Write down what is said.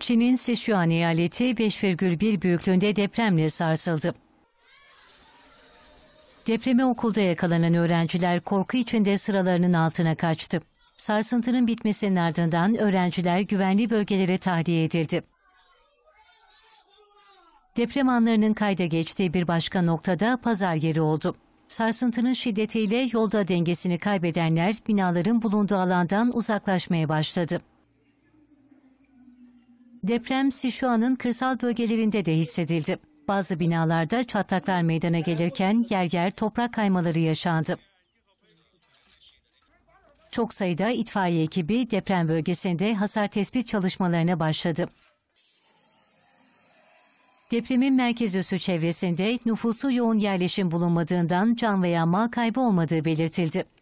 Çin'in Sichuan eyaleti 5,1 büyüklüğünde depremle sarsıldı. Depreme okulda yakalanan öğrenciler korku içinde sıralarının altına kaçtı. Sarsıntının bitmesinin ardından öğrenciler güvenli bölgelere tahliye edildi. Deprem anlarının kayda geçtiği bir başka noktada pazar yeri oldu. Sarsıntının şiddetiyle yolda dengesini kaybedenler binaların bulunduğu alandan uzaklaşmaya başladı. Deprem Sichuan'ın kırsal bölgelerinde de hissedildi. Bazı binalarda çatlaklar meydana gelirken yer yer toprak kaymaları yaşandı. Çok sayıda itfaiye ekibi deprem bölgesinde hasar tespit çalışmalarına başladı. Depremin merkez üssü çevresinde nüfusu yoğun yerleşim bulunmadığından can veya mal kaybı olmadığı belirtildi.